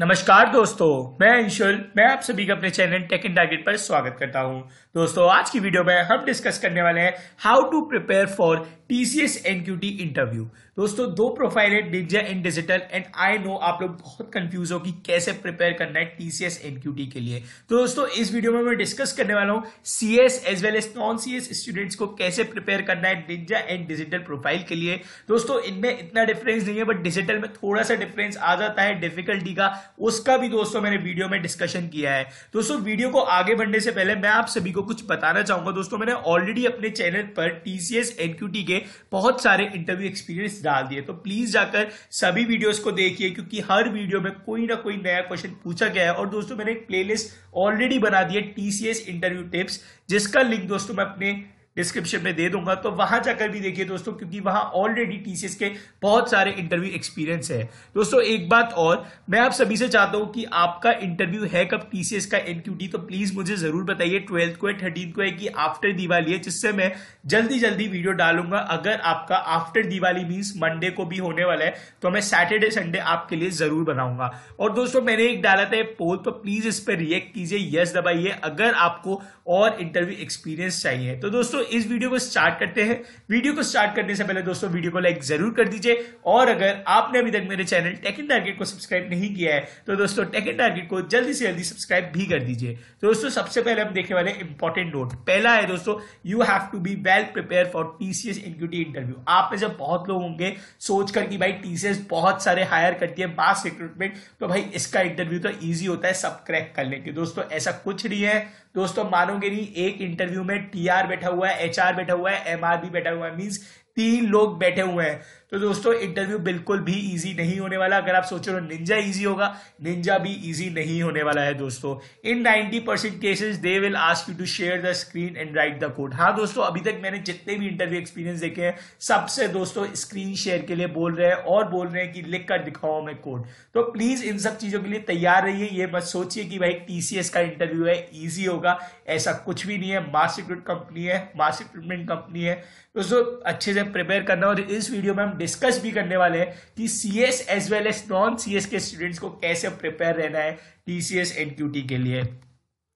नमस्कार दोस्तों मैं अंशुल मैं आप सभी का अपने चैनल टेक एंड टारगेट पर स्वागत करता हूं दोस्तों आज की वीडियो में हम डिस्कस करने वाले हैं how to prepare for TCS NQT interview दोस्तों दो प्रोफाइल है डिजा इन डिजिटल एंड आई नो आप लोग बहुत कंफ्यूज हो कि कैसे प्रिपेयर करना है टीसीएस एनक्यूटी के लिए तो दोस्तों इस वीडियो में मैं डिस्कस करने वाला हूँ CS as well as non S students को कैसे प्रिपेयर करना है डिजा एंड डिजिटल प्रोफाइल के लिए दोस्तों इनमें इतना डिफरेंस नहीं है बट डिजिटल में थोड़ा सा डिफरेंस आ जाता है डिफिकल्टी का उसका भी दोस्तों मैंने वीडियो में डिस्कशन किया है दोस्तों वीडियो को आगे बढ़ने से पहले मैं आप सभी को कुछ बताना चाहूंगा दोस्तों मैंने ऑलरेडी अपने चैनल पर टीसीएस एनक्यूटी के बहुत सारे इंटरव्यू एक्सपीरियंस डाल दिए तो प्लीज जाकर सभी वीडियो को देखिए क्योंकि हर वीडियो में कोई ना कोई नया क्वेश्चन पूछा गया है और दोस्तों मैंने एक प्लेलिस्ट ऑलरेडी बना दी है टीसीएस इंटरव्यू टिप्स जिसका लिंक दोस्तों मैं अपने डिस्क्रिप्शन में दे दूंगा तो वहां जाकर भी देखिए दोस्तों क्योंकि वहां ऑलरेडी टीसीएस के बहुत सारे इंटरव्यू एक्सपीरियंस है दोस्तों एक बात और मैं आप सभी से चाहता हूं कि आपका इंटरव्यू है कब टीसीएस का एनक्यूटी तो प्लीज मुझे जरूर बताइए ट्वेल्थ को है थर्टीन को है कि आफ्टर दिवाली है जिससे मैं जल्दी जल्दी वीडियो डालूंगा अगर आपका आफ्टर दिवाली मीन्स मंडे को भी होने वाला है तो मैं सैटरडे संडे आपके लिए जरूर बनाऊंगा और दोस्तों मैंने एक डाला था पोल तो प्लीज इस पर रिएक्ट कीजिए यस दबाइए अगर आपको और इंटरव्यू एक्सपीरियंस चाहिए तो दोस्तों इस वीडियो को स्टार्ट करते हैं वीडियो को स्टार्ट करने से पहले दोस्तों वीडियो को लाइक जरूर कर दीजिए और अगर आपने अभी तक मेरे चैनल टेक इन टारगेट को सब्सक्राइब नहीं किया है तो दोस्तों टेक इन टारगेट को जल्दी से जल्दी सब्सक्राइब भी कर दीजिए तो दोस्तों सबसे पहले हम देखने वाले इंपॉर्टेंट नोट पहला है दोस्तों you have to be well prepare for TCS NQT interview आप में से बहुत लोग होंगे सोचकर कि भाई टीसीएस बहुत सारे हायर करती है बास रिक्रूटमेंट तो भाई इसका इंटरव्यू तो ईजी होता है सब क्रैक करने के दोस्तों ऐसा कुछ नहीं है दोस्तों मानोगे नहीं एक इंटरव्यू में टीआर बैठा हुआ है है एच बैठा हुआ है एम बैठा हुआ है मीन्स तीन लोग बैठे हुए हैं तो दोस्तों इंटरव्यू बिल्कुल भी इजी नहीं होने वाला अगर आप सोच रहे हो निंजा इजी होगा निंजा भी इजी नहीं होने वाला है दोस्तों in 90 percent cases they will ask you to share the screen and write the code हाँ दोस्तों अभी तक मैंने जितने भी इंटरव्यू एक्सपीरियंस देखे हैं सबसे दोस्तों स्क्रीन शेयर के लिए बोल रहे हैं और बोल रहे हैं कि लिख कर दिखाओ मैं कोड तो प्लीज इन सब चीजों के लिए तैयार रहिए ये मत सोचिए कि भाई टीसीएस का इंटरव्यू है ईजी होगा ऐसा कुछ भी नहीं है मास रिक्रूट कंपनी है मास रिक्रूटमेंट कंपनी है दोस्तों अच्छे से प्रिपेयर करना और इस वीडियो में डिस्कस भी करने वाले हैं कि C S as well as non C S के स्टूडेंट्स को कैसे प्रिपेयर रहना है T C S N Q T के लिए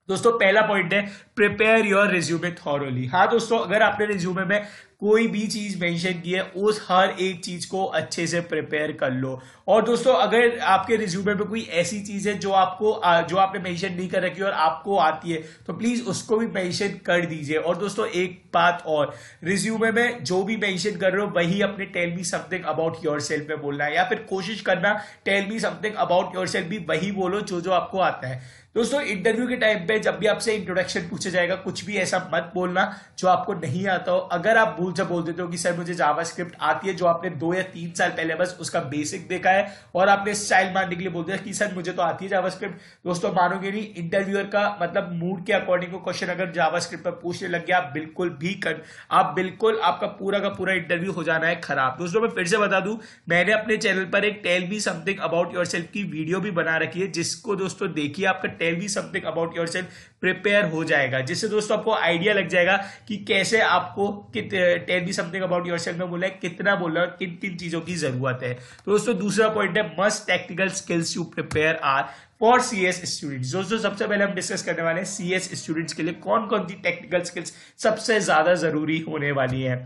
दोस्तों पहला पॉइंट है प्रिपेयर योर रिज्यूमे थॉरली हाँ दोस्तों अगर आपने रिज्यूमे में कोई भी चीज मेंशन की है उस हर एक चीज को अच्छे से प्रिपेयर कर लो और दोस्तों अगर आपके रिज्यूमे पे कोई ऐसी चीज है जो आपको जो आपने मेंशन नहीं कर रखी और आपको आती है तो प्लीज उसको भी मेंशन कर दीजिए और दोस्तों एक बात और रिज्यूमे में जो भी मेंशन कर रहे हो वही अपने tell me something about yourself में बोलना है या फिर कोशिश करना tell me something about yourself भी वही बोलो जो जो आपको आता है दोस्तों इंटरव्यू के टाइम पे जब भी आपसे इंट्रोडक्शन पूछा जाएगा कुछ भी ऐसा मत बोलना जो आपको नहीं आता हो अगर आप रूल जब बोल देते हो कि सर मुझे जावास्क्रिप्ट आती है जो आपने दो या तीन साल पहले बस उसका बेसिक देखा है और आपने स्टाइल मारने के लिए बोल दिया कि सर मुझे तो आती है जावास्क्रिप्ट दोस्तों मानोगे नहीं इंटरव्यूअर का मतलब मूड के अकॉर्डिंग वो क्वेश्चन अगर जावास्क्रिप्ट पर पूछने लग गया आप बिल्कुल भी कर आप बिल्कुल आपका पूरा का पूरा इंटरव्यू हो जाना है खराब दोस्तों मैं फिर से बता दू मैंने अपने चैनल पर एक tell be something about your की वीडियो भी बना रखी है जिसको दोस्तों देखिए आपका tell be something about your prepare हो जाएगा जिससे दोस्तों आपको आइडिया लग जाएगा कि कैसे आपको tell me something about yourself में बोला है कितना बोला है किन किन चीज़ों की ज़रूरत है तो दोस्तों दूसरा पॉइंट है must technical skills you prepare are for C S students दोस्तों सबसे पहले हम डिस्कस करने वाले हैं सी एस स्टूडेंट्स के लिए कौन कौन सी टेक्निकल स्किल्स सबसे ज़्यादा ज़रूरी होने वाली है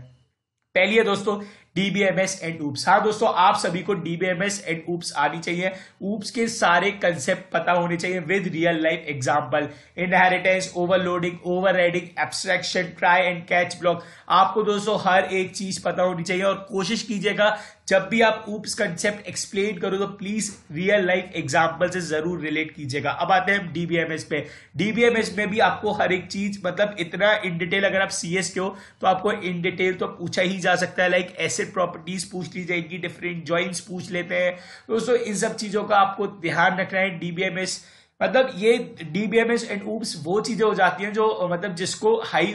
पहली है दोस्तों डीबीएमएस एंड ऊप्स हाँ दोस्तों आप सभी को डीबीएमएस एंड ऊप्स आनी चाहिए ऊप्स के सारे कंसेप्ट पता होने चाहिए with real life example inheritance overloading overriding abstraction try and catch block आपको दोस्तों हर एक चीज पता होनी चाहिए और कोशिश कीजिएगा जब भी आप ऊप्स कंसेप्ट एक्सप्लेन करो तो प्लीज रियल लाइफ एग्जाम्पल से जरूर रिलेट कीजिएगा अब आते हैं डीबीएमएस पे डीबीएमएस में भी आपको हर एक चीज मतलब इतना इन डिटेल अगर आप सीएस के हो तो आपको इन डिटेल तो पूछा ही जा सकता है लाइक एसिड प्रॉपर्टीज पूछ ली जाएगी डिफरेंट ज्वाइंट पूछ लेते हैं दोस्तों इन सब चीजों का आपको ध्यान रखना है डीबीएमएस मतलब ये डीबीएमएस एंड ऊप्स वो चीजें हो जाती हैं जो मतलब जिसको हाई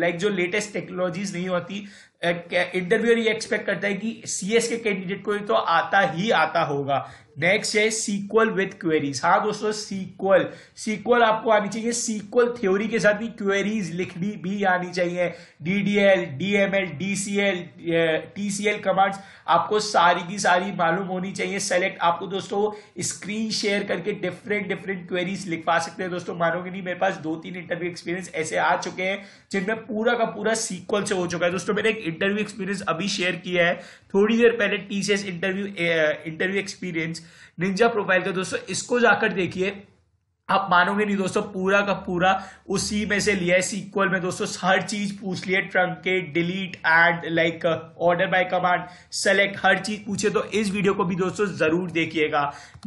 लाइक जो लेटेस्ट टेक्नोलॉजीज नहीं होती इंटरव्यूअर ये एक्सपेक्ट करता है कि सीएस के कैंडिडेट को तो आता ही आता होगा नेक्स्ट है सीक्वल विथ क्वेरीज हाँ दोस्तों सीक्वल सीक्वल आपको आनी चाहिए सीक्वल थ्योरी के साथ भी क्वेरीज लिखनी भी आनी चाहिए DDL DML DCL TCL commands आपको सारी की सारी मालूम होनी चाहिए सेलेक्ट आपको दोस्तों स्क्रीन शेयर करके डिफरेंट डिफरेंट क्वेरीज लिखवा सकते हैं दोस्तों मानोगे नहीं मेरे पास दो तीन इंटरव्यू एक्सपीरियंस ऐसे आ चुके हैं जिनमें पूरा का पूरा सीक्वल से हो चुका है दोस्तों मैंने एक इंटरव्यू एक्सपीरियंस अभी शेयर किया है थोड़ी देर पहले TCS interview interview experience ninja profile का दोस्तों इसको जाकर देखिए आप मानोगे नहीं दोस्तों पूरा का पूरा उसी में से लिया है सीक्वल में दोस्तों हर चीज पूछ लिया truncate delete add like order by command select हर चीज पूछे तो इस वीडियो को भी दोस्तों जरूर देखिएगा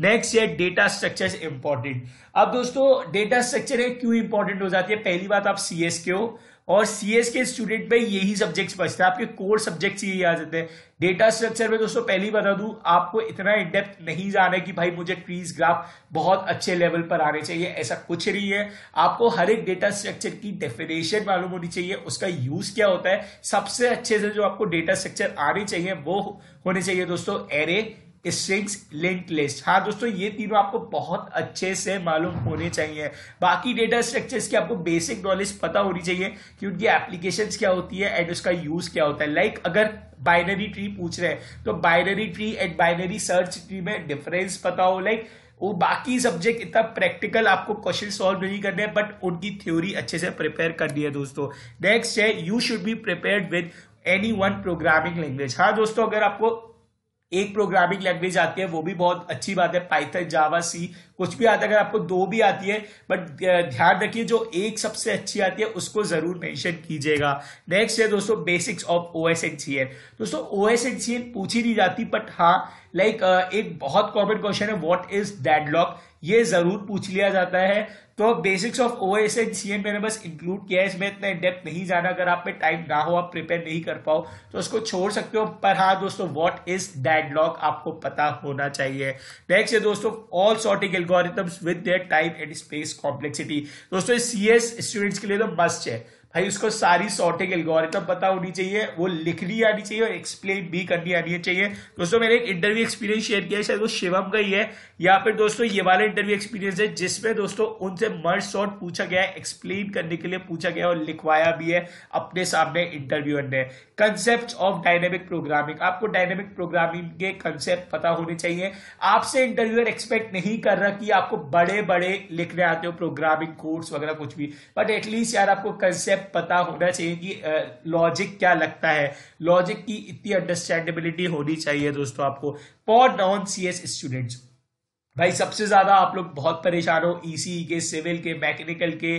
नेक्स्ट है डेटा स्ट्रक्चर इंपॉर्टेंट अब दोस्तों डेटा स्ट्रक्चर है क्यों इंपॉर्टेंट हो जाती है पहली बात आप सी एस के हो और सीएस के स्टूडेंट पे यही सब्जेक्ट्स बचते हैं आपके कोर सब्जेक्ट्स यही आ जाते हैं डेटा स्ट्रक्चर में दोस्तों ही बता दूं आपको इतना इनडेप्थ नहीं जाना है कि भाई मुझे ट्रीज ग्राफ बहुत अच्छे लेवल पर आने चाहिए ऐसा कुछ नहीं है आपको हर एक डेटा स्ट्रक्चर की डेफिनेशन मालूम होनी चाहिए उसका यूज क्या होता है सबसे अच्छे से जो आपको डेटा स्ट्रक्चर आने चाहिए वो होने चाहिए दोस्तों एरे स्ट्रिंग्स लिंक लिस्ट हाँ दोस्तों ये तीनों आपको बहुत अच्छे से मालूम होने चाहिए बाकी डेटा स्ट्रक्चर्स की आपको बेसिक नॉलेज पता होनी चाहिए कि उनकी एप्लीकेशन क्या होती है एंड उसका यूज क्या होता है लाइक like अगर बाइनरी ट्री पूछ रहे हैं तो binary tree and binary search tree में डिफरेंस पता हो लाइक like, वो बाकी सब्जेक्ट इतना प्रैक्टिकल आपको क्वेश्चन सॉल्व नहीं करने बट उनकी थ्योरी अच्छे से प्रिपेयर करनी है दोस्तों नेक्स्ट है you should be prepare with any one programming language हाँ दोस्तों अगर आपको एक प्रोग्रामिंग लैंग्वेज आती है वो भी बहुत अच्छी बात है पाइथन जावा सी कुछ भी आता है अगर आपको दो भी आती है बट uh, ध्यान रखिए जो एक सबसे अच्छी आती है उसको जरूर मेंशन कीजिएगा नेक्स्ट है दोस्तों basics of O S and C N दोस्तों O S and C N पूछी नहीं जाती बट हाँ लाइक uh, एक बहुत कॉमन क्वेश्चन है वॉट इज डेडलॉक ये जरूर पूछ लिया जाता है तो basics of O S and C मैंने बस इंक्लूड किया है इसमें इतना डेप्थ नहीं जाना अगर आप पे टाइम ना हो आप प्रिपेयर नहीं कर पाओ तो उसको छोड़ सकते हो पर हाँ दोस्तों व्हाट इज डेडलॉक आपको पता होना चाहिए नेक्स्ट है दोस्तों all sorting algorithms with their time and space complexity दोस्तों सी एस स्टूडेंट्स के लिए तो मस्ट है भाई उसको सारी सॉर्टिंग एल्गोरिथम पता होनी चाहिए वो लिखनी आनी चाहिए और एक्सप्लेन भी करनी आनी चाहिए दोस्तों मैंने एक इंटरव्यू एक्सपीरियंस शेयर किया शायद वो शिवम का ही है या फिर दोस्तों ये वाला इंटरव्यू एक्सपीरियंस है जिसमें दोस्तों उनसे मर्ज शॉर्ट पूछा गया है एक्सप्लेन करने के लिए पूछा गया और लिखवाया भी है अपने सामने इंटरव्यूअर ने कंसेप्ट ऑफ डायनेमिक प्रोग्रामिंग आपको डायनेमिक प्रोग्रामिंग के कंसेप्ट पता होने चाहिए आपसे इंटरव्यूअर एक्सपेक्ट नहीं कर रहा कि आपको बड़े बड़े लिखने आते हो प्रोग्रामिंग कोर्स वगैरह कुछ भी बट एटलीस्ट यार आपको कंसेप्ट कॉन्सेप्ट पता होना चाहिए कि लॉजिक uh, क्या लगता है लॉजिक की इतनी अंडरस्टैंडेबिलिटी होनी चाहिए दोस्तों आपको for non C S students भाई सबसे ज़्यादा आप लोग बहुत परेशान हो ईसीई e के सिविल के मैकेनिकल के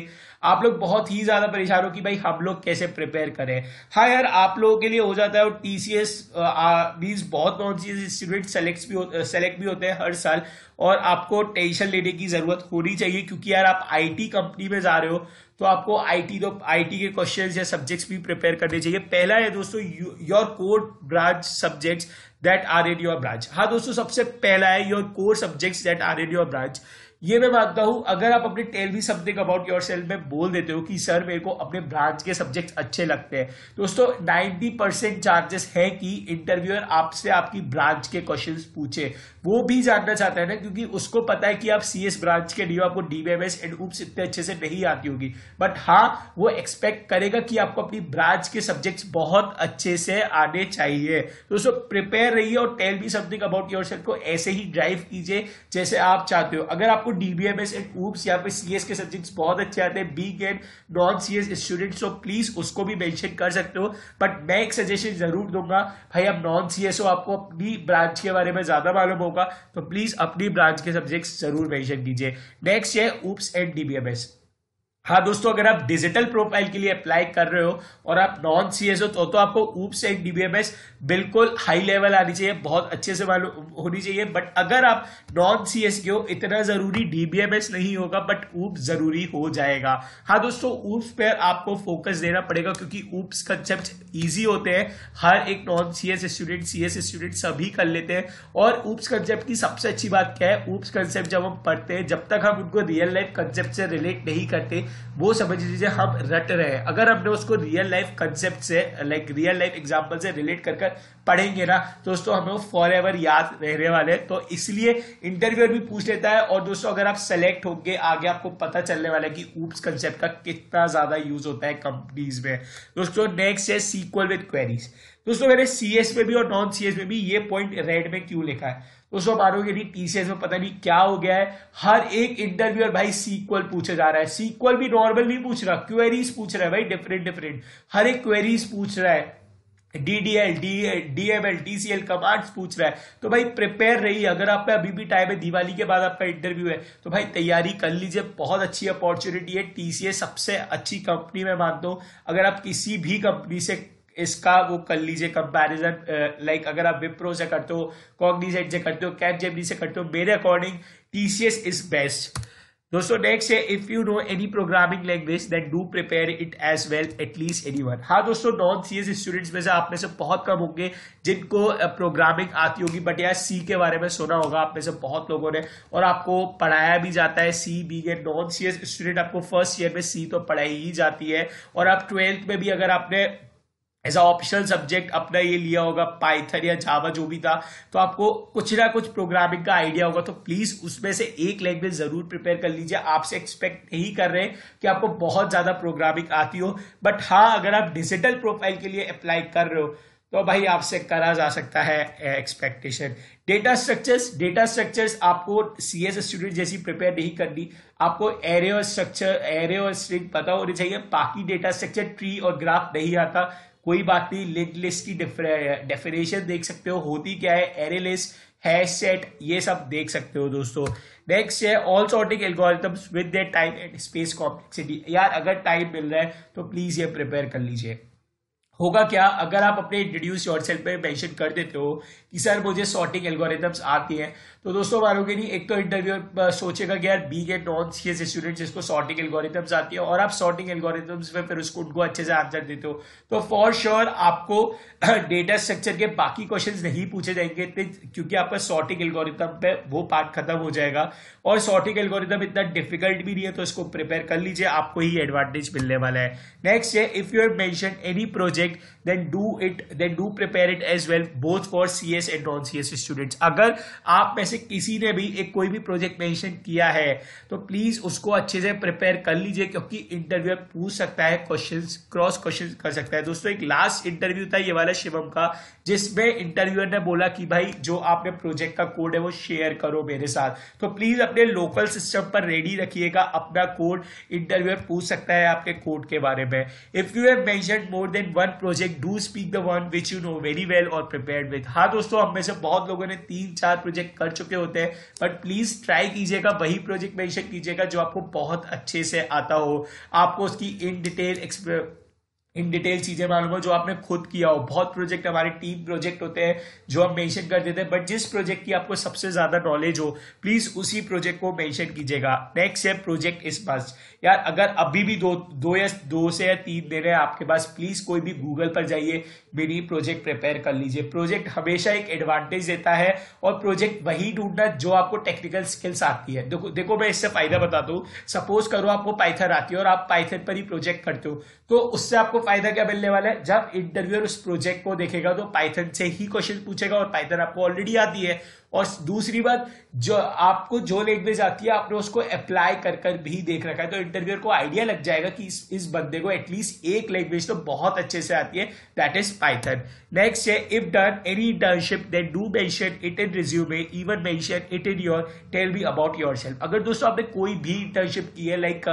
आप लोग बहुत ही ज़्यादा परेशान हो कि भाई हम लोग कैसे प्रिपेयर करें हाँ यार आप लोगों के लिए हो जाता है और टी सी एस मीन्स बहुत नॉन सी स्टूडेंट सेलेक्ट भी सेलेक्ट भी होते हैं हर साल और आपको टेंशन लेने की ज़रूरत होनी चाहिए क्योंकि यार आप आईटी कंपनी में जा रहे हो तो आपको आईटी तो आईटी के क्वेश्चंस या सब्जेक्ट्स भी प्रिपेयर करने चाहिए पहला है दोस्तों your core branch subjects that are add your branch हाँ दोस्तों सबसे पहला है your core subjects that are add your branch ये मैं मानता हूं अगर आप अपने टेल भी समथिंग अबाउट योर सेल्फ में बोल देते हो कि सर मेरे को अपने ब्रांच के सब्जेक्ट अच्छे लगते हैं तो दोस्तों नाइन्टी परसेंट चार्जेस है कि इंटरव्यूअर आपसे आपकी ब्रांच के क्वेश्चन पूछे वो भी जानना चाहता है ना क्योंकि उसको पता है कि आप सी ब्रांच के डी हो आपको डीवीएमएस एंड उप इतने अच्छे से नहीं आती होगी बट हाँ वो एक्सपेक्ट करेगा कि आपको अपनी ब्रांच के सब्जेक्ट बहुत अच्छे से आने चाहिए तो दोस्तों प्रिपेयर रहिए और टेल भी समथिंग अबाउट योर को ऐसे ही ड्राइव कीजिए जैसे आप चाहते हो अगर आपको डीबीएमएस एंड ऊप्स यहाँ पे सीएस के सब्जेक्ट्स बहुत अच्छे आते हैं बी के नॉन सी एस स्टूडेंट्स हो प्लीज उसको भी मेंशन कर सकते हो बट मैं एक सजेशन जरूर दूंगा भाई आप नॉन सी एस हो आपको अपनी ब्रांच के बारे में ज्यादा मालूम होगा तो प्लीज अपनी ब्रांच के सब्जेक्ट्स जरूर मेंशन कीजिए नेक्स्ट है ऊप्स एंड डीबीएमएस हाँ दोस्तों अगर आप डिजिटल प्रोफाइल के लिए अप्लाई कर रहे हो और आप नॉन सी एस हो तो, तो आपको ऊप्स एक डीबीएमएस बिल्कुल हाई लेवल आनी चाहिए बहुत अच्छे से मालूम होनी चाहिए बट अगर आप नॉन सी एस के हो इतना ज़रूरी डीबीएमएस नहीं होगा बट ऊप ज़रूरी हो जाएगा हाँ दोस्तों ऊप्स पर आपको फोकस देना पड़ेगा क्योंकि ऊप्स कंसेप्ट ईजी होते हैं हर एक non C S student C student सभी कर लेते हैं और ऊप्स कंसेप्ट की सबसे अच्छी बात क्या है ऊप्स कंसेप्ट जब हम पढ़ते हैं जब तक हम उनको रियल लाइफ कंसेप्ट से रिलेट नहीं करते वो समझ लीजिए हम रट रहे हैं अगर हमने उसको रियल लाइफ कंसेप्ट से लाइक रियल लाइफ एग्जाम्पल से रिलेट कर कर पढ़ेंगे ना दोस्तों हमें वो फॉर एवर याद रहने वाले तो इसलिए इंटरव्यूअर भी पूछ लेता है और दोस्तों अगर आप सेलेक्ट होंगे आगे आपको पता चलने वाला है कि ऊप्स कंसेप्ट का कितना ज्यादा यूज होता है कंपनीज में दोस्तों नेक्स्ट है सीक्वल विद क्वेरीज दोस्तों मैंने सी एस में भी और नॉन सी एस में भी ये पॉइंट रेड में क्यों लिखा है दोस्तों मानोगे नहीं टीसीएस में पता नहीं क्या हो गया है हर एक इंटरव्यूअर भाई सीक्वल पूछा जा रहा है सीक्वल भी नॉर्मल नहीं पूछ रहा क्वेरीज पूछ रहा है भाई डिफरेंट डिफरेंट हर एक क्वेरीज पूछ रहा है डीडीएल डीएमएल टीसीएल कमांड्स पूछ रहा है तो भाई प्रिपेयर रही अगर आपका अभी भी टाइम है दिवाली के बाद आपका इंटरव्यू है तो भाई तैयारी कर लीजिए बहुत अच्छी अपॉर्चुनिटी है टीसीएस सबसे अच्छी कंपनी में मानता हूँ अगर आप किसी भी कंपनी से इसका वो कर लीजिए कंपैरिजन लाइक अगर आप विप्रो से करते हो कॉग्निजेट से करते हो कैप जेमनी से करते हो मेरे अकॉर्डिंग टीसीएस इज बेस्ट दोस्तों नेक्स्ट है if you know any programming language then do prepare it as well at least any one हाँ दोस्तों नॉन सी एस स्टूडेंट्स में से आप में से बहुत कम होंगे जिनको प्रोग्रामिंग आती होगी बट यार सी के बारे में सुना होगा आप में से बहुत लोगों ने और आपको पढ़ाया भी जाता है सी बी के नॉन सी एस स्टूडेंट आपको फर्स्ट ईयर में सी तो पढ़ाई ही जाती है और आप ट्वेल्थ में भी अगर आपने एज ऑप्शनल सब्जेक्ट अपना ये लिया होगा पाइथन या जावा जो भी था तो आपको कुछ ना कुछ प्रोग्रामिंग का आइडिया होगा तो प्लीज उसमें से एक लैंग्वेज जरूर प्रिपेयर कर लीजिए आपसे एक्सपेक्ट नहीं कर रहे कि आपको बहुत ज्यादा प्रोग्रामिंग आती हो बट हाँ अगर आप डिजिटल प्रोफाइल के लिए अप्लाई कर रहे हो तो भाई आपसे करा जा सकता है expectation data structures data structures आपको सी एस स्टूडेंट जैसी प्रिपेयर नहीं करनी आपको एरे और स्ट्रक्चर एरे और स्ट्रिंग पता होनी चाहिए बाकी डेटा स्ट्रक्चर ट्री और ग्राफ नहीं आता कोई बात नहीं लिंक लिस्ट की डेफिनेशन देख सकते हो होती क्या है एरे लिस्ट हैश सेट ये सब देख सकते हो दोस्तों नेक्स्ट है all sorting algorithms with the time and space complexity यार अगर टाइम मिल रहा है तो प्लीज ये प्रिपेयर कर लीजिए होगा क्या अगर आप अपने इंट्रोड्यूस योरसेल्फ सेल्फ में मेंशन कर देते हो कि सर मुझे सॉर्टिंग एल्गोरिथम्स आती है तो दोस्तों मानोगे नहीं एक तो इंटरव्यू सोचेगा कि यार बी गेट नॉन सी एस स्टूडेंट जिसको सॉर्टिंग एल्गोरिथम्स आती है और आप सॉर्टिंग एल्गोरिथम्स में फिर उसको उनको अच्छे से आंसर देते हो तो फॉर श्योर sure आपको डेटा स्ट्रक्चर के बाकी क्वेश्चन नहीं पूछे जाएंगे क्योंकि आपका सॉर्टिंग एल्गोरिथम पे वो पार्ट खत्म हो जाएगा और सॉर्टिंग एल्गोरिथम इतना डिफिकल्ट भी नहीं है तो इसको प्रिपेयर कर लीजिए आपको ही एडवांटेज मिलने वाला है नेक्स्ट है if you have mention any project then do it then do prepare it as well both for C CS and non CS students अगर आप में से किसी ने भी एक कोई भी प्रोजेक्ट मेंशन किया है तो प्लीज उसको अच्छे से प्रिपेयर कर लीजिए क्योंकि इंटरव्यू पूछ सकता है क्वेश्चन क्रॉस क्वेश्चन कर सकता है दोस्तों एक लास्ट इंटरव्यू था ये वाला शिवम का जिसमें इंटरव्यूअर ने बोला कि भाई जो आपने प्रोजेक्ट का कोड है वो शेयर करो मेरे साथ तो प्लीज अपने लोकल सिस्टम पर रेडी रखिएगा अपना कोड इंटरव्यूअर पूछ सकता है आपके कोड के बारे में if you have mention more than one project do speak the one which you know very well और प्रिपेयर्ड विद हाँ दोस्तों दोस्तों हम में से बहुत लोगों ने तीन चार प्रोजेक्ट कर चुके होते हैं बट प्लीज ट्राई कीजिएगा वही प्रोजेक्ट मेंशन कीजिएगा जो आपको बहुत अच्छे से आता हो आपको उसकी इन डिटेल इन डिटेल चीजें मालूम हो जो आपने खुद किया हो बहुत प्रोजेक्ट हमारे टीम प्रोजेक्ट होते हैं जो हम मेंशन कर देते हैं बट जिस प्रोजेक्ट की आपको सबसे ज्यादा नॉलेज हो प्लीज उसी प्रोजेक्ट को मेंशन कीजिएगा नेक्स्ट है प्रोजेक्ट इस बस यार अगर अभी भी दो दो या दो से या तीन दिन है आपके पास प्लीज कोई भी गूगल पर जाइए मेरी प्रोजेक्ट प्रिपेयर कर लीजिए प्रोजेक्ट हमेशा एक एडवांटेज देता है और प्रोजेक्ट वही ढूंढना जो आपको टेक्निकल स्किल्स आती है देखो देखो मैं इससे फायदा बताता हूँ सपोज करो आपको पाइथन आती है और आप पाइथन पर ही प्रोजेक्ट करते हो तो उससे आपको फायदा क्या मिलने वाला है जब इंटरव्यूअर उस प्रोजेक्ट को देखेगा तो पाइथन से ही क्वेश्चन पूछेगा और पाइथन आपको ऑलरेडी आती है और दूसरी बात जो आपको जो लैंग्वेज आती है आपने उसको अप्लाई कर कर भी देख रखा है तो इंटरव्यूअर को आइडिया लग जाएगा कि इस इस बंदे को एटलीस्ट एक लैंग्वेज तो बहुत अच्छे से आती है दैट इज पाइथन नेक्स्ट है if done any internship then do mention it in resume even mention it in your tell me about yourself अगर दोस्तों आपने कोई भी इंटर्नशिप की है लाइक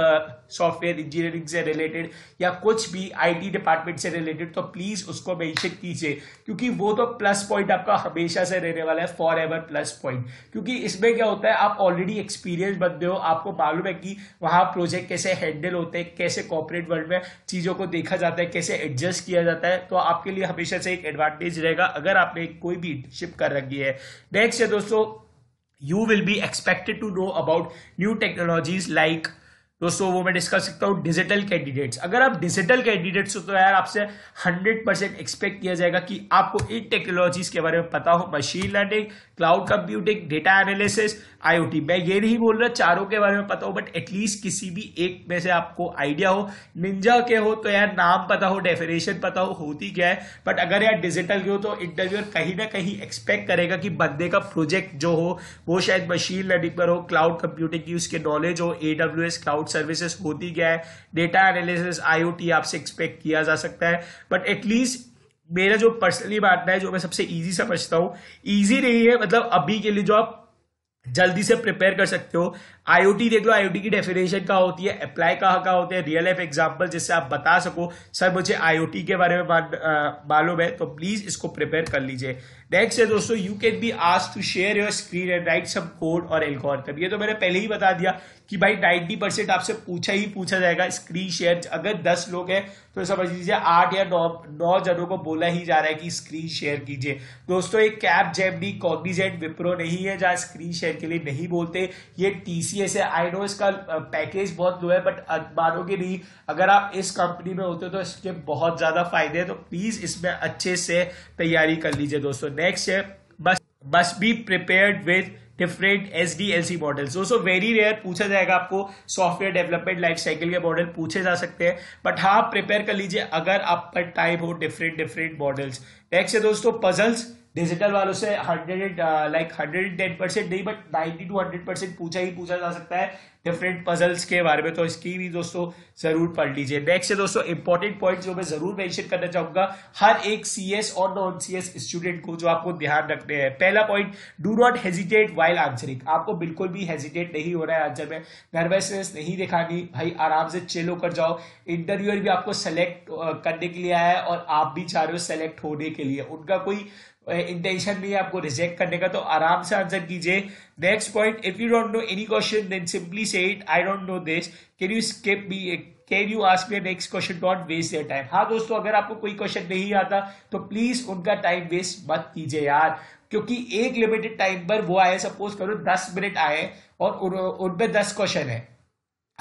सॉफ्टवेयर इंजीनियरिंग से रिलेटेड या कुछ भी आईटी डिपार्टमेंट से रिलेटेड तो प्लीज उसको मेंशन कीजिए क्योंकि वो तो प्लस पॉइंट आपका हमेशा से रहने वाला है फॉर एवर प्लस पॉइंट क्योंकि इसमें क्या होता है आप ऑलरेडी एक्सपीरियंस बनते हो आपको मालूम है कि वहां प्रोजेक्ट कैसे हैंडल होते हैं कैसे कॉपरेट वर्ल्ड में चीज़ों को देखा जाता है कैसे एडजस्ट किया जाता है तो आपके लिए हमेशा से एक एडवांटेज रहेगा अगर आपने कोई भी इंटर्नशिप कर रखी है नेक्स्ट है दोस्तों you will be expected to know about new technologies like दोस्तों वो मैं डिस्कस सकता हूँ डिजिटल कैंडिडेट्स अगर आप डिजिटल कैंडिडेट्स हो तो यार आपसे 100 परसेंट एक्सपेक्ट किया जाएगा कि आपको इन टेक्नोलॉजीज के बारे में पता हो machine learning cloud computing data analysis IoT मैं ये नहीं बोल रहा चारों के बारे में पता हो बट एटलीस्ट किसी भी एक में से आपको आइडिया हो निंजा के हो तो यार नाम पता हो डेफिनेशन पता हो होती क्या है बट अगर यार डिजिटल के हो तो इंटरव्यूअर कहीं ना कहीं एक्सपेक्ट करेगा कि बंदे का प्रोजेक्ट जो हो वो शायद मशीन लर्निंग पर हो क्लाउड कंप्यूटिंग की उसके नॉलेज हो ए क्लाउड सर्विसेज होती क्या है डेटा एनालिसिस आईओटी आपसे एक्सपेक्ट किया जा सकता है बट एटलीस्ट मेरा जो पर्सनली बात है जो मैं सबसे ईजी समझता हूँ ईजी नहीं है मतलब अभी के लिए जो आप जल्दी से प्रिपेयर कर सकते हो आईओटी देख लो आईओटी की डेफिनेशन का होती है अप्लाई कहाँ का होते हैं रियल लाइफ एग्जाम्पल जिससे आप बता सको सर मुझे आईओटी के बारे में मालूम है तो प्लीज इसको प्रिपेयर कर लीजिए नेक्स्ट है दोस्तों यू कैन बी आज to share your screen and write some code और एल्गोरिथम ये तो मैंने पहले ही बता दिया कि भाई नाइनटी परसेंट आपसे पूछा ही पूछा जाएगा स्क्रीन शेयर अगर दस लोग हैं तो समझ लीजिए आठ या नौ नौ जनों को बोला ही जा रहा है कि स्क्रीन शेयर कीजिए दोस्तों एक कैब डी कॉग्निजेंट विप्रो नहीं है जहाँ स्क्रीन शेयर के लिए नहीं बोलते ये टीसी टीसीए है आई नो इसका पैकेज बहुत लो है बट मानोगे नहीं अगर आप इस कंपनी में होते हो तो इसके बहुत ज़्यादा फायदे हैं तो प्लीज़ इसमें अच्छे से तैयारी कर लीजिए दोस्तों नेक्स्ट है बस बस be prepared with different S D L C model दोस्तों वेरी रेयर पूछा जाएगा आपको सॉफ्टवेयर डेवलपमेंट लाइफ साइकिल के मॉडल पूछे जा सकते हैं बट हाँ प्रिपेयर कर लीजिए अगर आप पर टाइम हो डिफरेंट डिफरेंट मॉडल्स नेक्स्ट है दोस्तों पजल्स डिजिटल वालों से hundred like hundred ten percent नहीं but ninety to hundred percent पूछा ही पूछा जा सकता है डिफरेंट पजल्स के बारे में तो इसकी भी दोस्तों जरूर पढ़ लीजिए नेक्स्ट है दोस्तों इंपॉर्टेंट पॉइंट जो मैं जरूर मैंशन करना चाहूंगा हर एक सी और नॉन सी स्टूडेंट को जो आपको ध्यान रखने हैं पहला point do not hesitate while answering आपको बिल्कुल भी हेजिटेट नहीं हो रहा है आंसर में नर्वसनेस नहीं दिखानी भाई आराम से चिल होकर जाओ इंटरव्यूअर भी आपको सेलेक्ट करने के लिए आया है और आप भी चाह रहे हो सेलेक्ट होने के लिए उनका कोई इंटेंशन नहीं है आपको रिजेक्ट करने का तो आराम से आंसर कीजिए next point if you don't know any question then simply said i don't know this can you skip me can you ask me next question डॉट वेस्ट योर टाइम हाँ दोस्तों अगर आपको कोई क्वेश्चन नहीं आता तो प्लीज उनका टाइम वेस्ट मत कीजिए यार क्योंकि एक लिमिटेड टाइम पर वो आए सपोज करो दस मिनट आए और उनमें दस क्वेश्चन है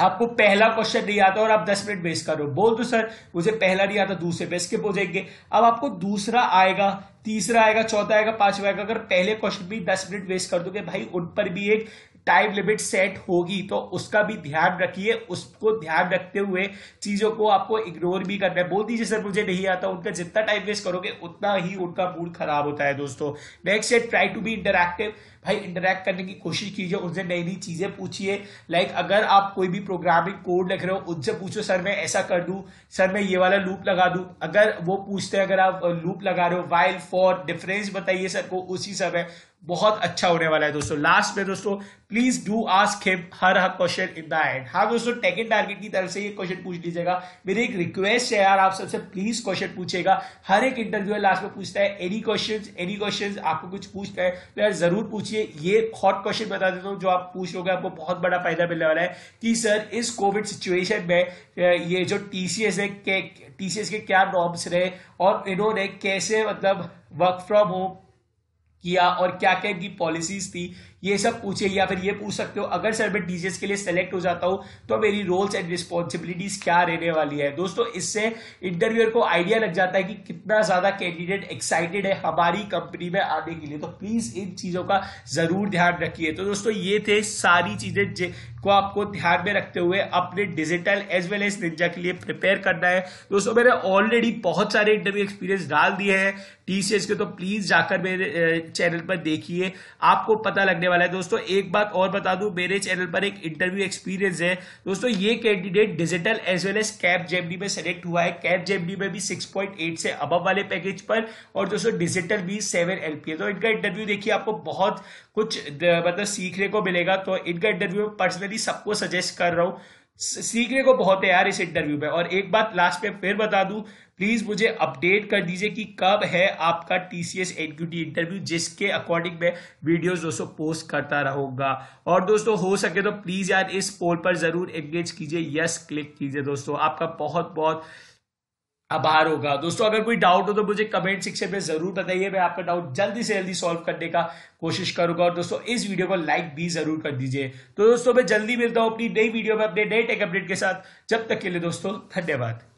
आपको पहला क्वेश्चन नहीं आता और आप दस मिनट वेस्ट करो बोल दो तो सर मुझे पहला नहीं आता दूसरे पे स्किप हो जाएंगे अब आपको दूसरा आएगा तीसरा आएगा चौथा आएगा पांचवा आएगा अगर पहले क्वेश्चन भी दस मिनट वेस्ट कर दोगे भाई उन पर भी एक टाइम लिमिट सेट होगी तो उसका भी ध्यान रखिए उसको ध्यान रखते हुए चीज़ों को आपको इग्नोर भी करना है बोल दीजिए सर मुझे नहीं आता उनका जितना टाइम वेस्ट करोगे उतना ही उनका मूड खराब होता है दोस्तों नेक्स्ट है ट्राई टू बी इंटरक्टिव भाई इंटरेक्ट करने की कोशिश कीजिए उनसे नई नई चीज़ें पूछिए लाइक अगर आप कोई भी प्रोग्रामिंग कोड लिख रहे हो उनसे पूछो सर मैं ऐसा कर दूँ सर मैं ये वाला लूप लगा दू अगर वो पूछते हैं अगर आप लूप लगा रहे हो वाइल फॉर डिफरेंस बताइए सर को उसी समय बहुत अच्छा होने वाला है दोस्तों लास्ट में दोस्तों please do ask him her हर क्वेश्चन इन द एंड हाँ दोस्तों टेक टारगेट की तरफ से ये क्वेश्चन पूछ लीजिएगा मेरी एक रिक्वेस्ट है यार आप सबसे प्लीज क्वेश्चन पूछेगा हर एक इंटरव्यू लास्ट में पूछता है एनी क्वेश्चन एनी क्वेश्चन आपको कुछ पूछता है तो यार जरूर पूछिए ये हॉट क्वेश्चन बता देता हूँ जो आप पूछ लोगे आपको बहुत बड़ा फायदा मिलने वाला है कि सर इस कोविड सिचुएशन में ये जो टीसीएस है टीसीएस के क्या नॉर्म्स रहे और इन्होंने कैसे मतलब वर्क फ्रॉम होम किया और क्या क्या की पॉलिसीज थी ये सब पूछे या फिर ये पूछ सकते हो अगर सर मैं टीचर्स के लिए सेलेक्ट हो जाता हूं तो मेरी रोल्स एंड रिस्पॉन्सिबिलिटीज क्या रहने वाली है दोस्तों इससे इंटरव्यूअर को आइडिया लग जाता है कि कितना ज्यादा कैंडिडेट एक्साइटेड है हमारी कंपनी में आने के लिए तो प्लीज इन चीजों का जरूर ध्यान रखिए तो दोस्तों ये थे सारी चीजें को आपको ध्यान में रखते हुए अपने digital as well as ninja के लिए प्रिपेयर करना है दोस्तों मैंने ऑलरेडी बहुत सारे इंटरव्यू एक्सपीरियंस डाल दिए हैं टीसीएस के तो प्लीज जाकर मेरे चैनल पर देखिए आपको पता लगने वाला है दोस्तों एक बात और बता दू मेरे चैनल पर एक इंटरव्यू एक्सपीरियंस है दोस्तों ये candidate digital as well as कैप जेमडी में सेलेक्ट हुआ है कैप जेमडी में भी 6.8 से अब वाले पैकेज पर और दोस्तों डिजिटल भी सेवन एल तो इनका इंटरव्यू देखिए आपको बहुत कुछ मतलब सीखने को मिलेगा तो इनका इंटरव्यू पर्सनली सबको सजेस्ट कर रहा हूं सीखने को बहुत है यार इस इंटरव्यू में और एक बात लास्ट में फिर बता दूं प्लीज मुझे अपडेट कर दीजिए कि कब है आपका टीसीएस एग्जीक्यूटिव इंटरव्यू जिसके अकॉर्डिंग मैं वीडियोस दोस्तों पोस्ट करता रहूंगा और दोस्तों हो सके तो प्लीज यार इस पोल पर जरूर एंगेज कीजिए यस क्लिक कीजिए दोस्तों आपका बहुत बहुत आभार होगा दोस्तों अगर कोई डाउट हो तो मुझे कमेंट सेक्शन में जरूर बताइए मैं आपका डाउट जल्दी से जल्दी सॉल्व करने का कोशिश करूंगा और दोस्तों इस वीडियो को लाइक भी जरूर कर दीजिए तो दोस्तों मैं जल्दी मिलता हूं अपनी नई वीडियो में अपने नए टेक अपडेट के साथ जब तक के लिए दोस्तों धन्यवाद